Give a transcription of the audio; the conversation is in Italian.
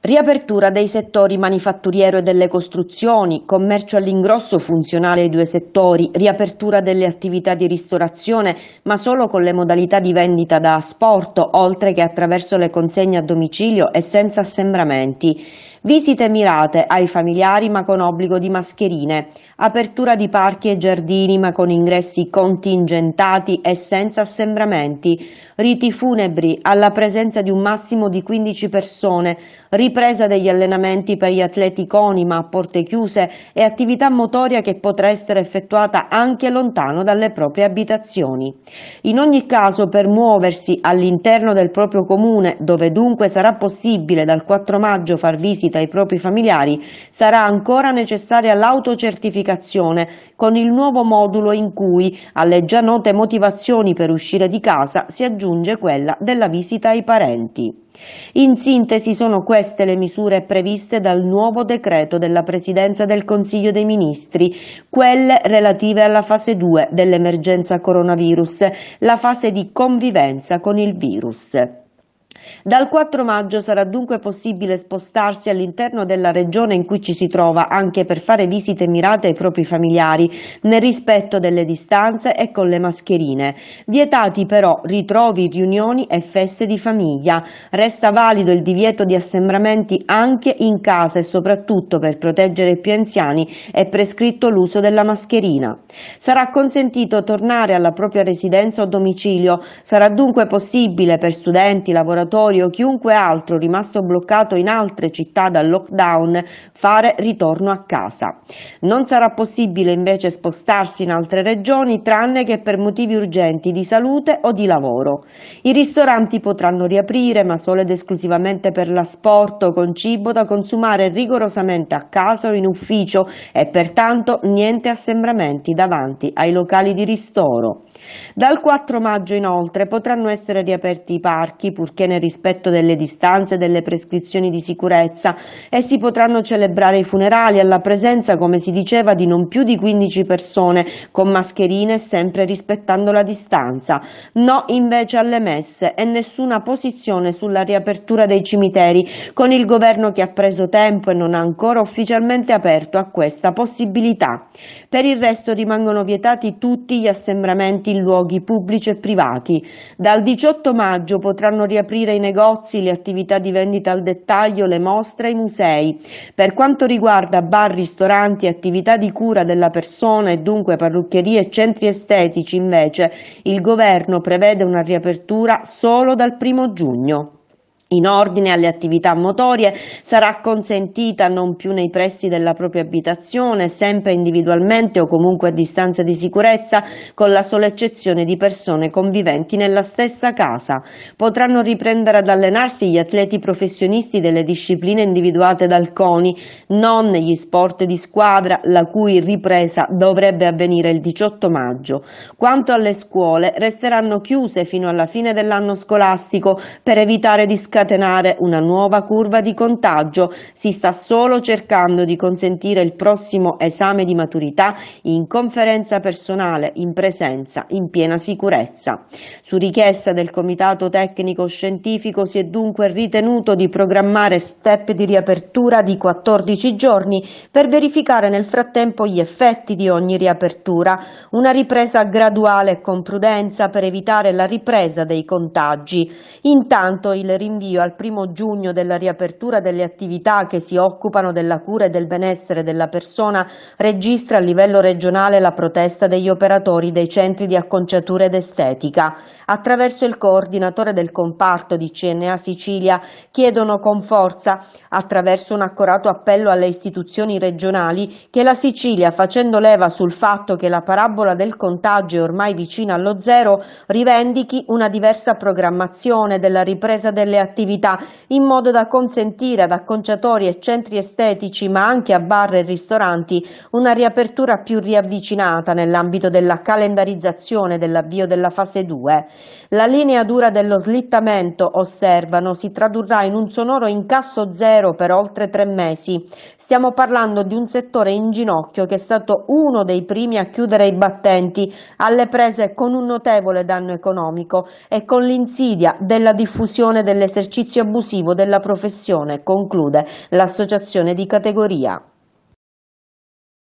Riapertura dei settori manifatturiero e delle costruzioni, commercio all'ingrosso funzionale ai due settori, riapertura delle attività di ristorazione, ma solo con le modalità di vendita da asporto, oltre che attraverso le consegne a domicilio e senza assembramenti. Visite mirate ai familiari ma con obbligo di mascherine, apertura di parchi e giardini ma con ingressi contingentati e senza assembramenti, riti funebri alla presenza di un massimo di 15 persone, ripresa degli allenamenti per gli atleti coni ma a porte chiuse e attività motoria che potrà essere effettuata anche lontano dalle proprie abitazioni. In ogni caso per muoversi all'interno del proprio comune, dove dunque sarà possibile dal 4 maggio far visita ai propri familiari sarà ancora necessaria l'autocertificazione con il nuovo modulo in cui alle già note motivazioni per uscire di casa si aggiunge quella della visita ai parenti. In sintesi sono queste le misure previste dal nuovo decreto della Presidenza del Consiglio dei Ministri, quelle relative alla fase 2 dell'emergenza coronavirus, la fase di convivenza con il virus. Dal 4 maggio sarà dunque possibile spostarsi all'interno della regione in cui ci si trova anche per fare visite mirate ai propri familiari, nel rispetto delle distanze e con le mascherine. Vietati però ritrovi, riunioni e feste di famiglia. Resta valido il divieto di assembramenti anche in casa e soprattutto per proteggere i più anziani è prescritto l'uso della mascherina. Sarà consentito tornare alla propria residenza o domicilio. Sarà dunque possibile per studenti, lavoratori, lavoratori o chiunque altro rimasto bloccato in altre città dal lockdown fare ritorno a casa. Non sarà possibile invece spostarsi in altre regioni tranne che per motivi urgenti di salute o di lavoro. I ristoranti potranno riaprire ma solo ed esclusivamente per l'asporto con cibo da consumare rigorosamente a casa o in ufficio e pertanto niente assembramenti davanti ai locali di ristoro. Dal 4 maggio inoltre potranno essere riaperti i parchi purché nel nel rispetto delle distanze e delle prescrizioni di sicurezza e si potranno celebrare i funerali alla presenza, come si diceva, di non più di 15 persone con mascherine sempre rispettando la distanza. No invece alle messe e nessuna posizione sulla riapertura dei cimiteri con il governo che ha preso tempo e non ha ancora ufficialmente aperto a questa possibilità. Per il resto rimangono vietati tutti gli assembramenti in luoghi pubblici e privati. Dal 18 maggio potranno riaprire garantire i negozi, le attività di vendita al dettaglio, le mostre e i musei. Per quanto riguarda bar, ristoranti, attività di cura della persona e dunque parruccherie e centri estetici, invece, il governo prevede una riapertura solo dal primo giugno. In ordine alle attività motorie sarà consentita non più nei pressi della propria abitazione, sempre individualmente o comunque a distanza di sicurezza, con la sola eccezione di persone conviventi nella stessa casa. Potranno riprendere ad allenarsi gli atleti professionisti delle discipline individuate dal CONI, non gli sport di squadra, la cui ripresa dovrebbe avvenire il 18 maggio. Quanto alle scuole, resteranno chiuse fino alla fine dell'anno scolastico per evitare di discriminazioni scatenare una nuova curva di contagio, si sta solo cercando di consentire il prossimo esame di maturità in conferenza personale, in presenza, in piena sicurezza. Su richiesta del Comitato Tecnico Scientifico si è dunque ritenuto di programmare step di riapertura di 14 giorni per verificare nel frattempo gli effetti di ogni riapertura, una ripresa graduale e con prudenza per evitare la ripresa dei contagi. Intanto il rinvio l'avvio al primo giugno della riapertura delle attività che si occupano della cura e del benessere della persona registra a livello regionale la protesta degli operatori dei centri di acconciatura ed estetica. Attraverso il coordinatore del comparto di CNA Sicilia chiedono con forza, attraverso un accorato appello alle istituzioni regionali, che la Sicilia, facendo leva sul fatto che la parabola del contagio è ormai vicina allo zero, rivendichi una diversa programmazione della ripresa delle attività attività in modo da consentire ad acconciatori e centri estetici ma anche a bar e ristoranti una riapertura più riavvicinata nell'ambito della calendarizzazione dell'avvio della fase 2. La linea dura dello slittamento, osservano, si tradurrà in un sonoro incasso zero per oltre tre mesi. Stiamo parlando di un settore in ginocchio che è stato uno dei primi a chiudere i battenti alle prese con un notevole danno economico e con l'insidia della diffusione dell'esercizio esercizio abusivo della professione, conclude l'associazione di categoria.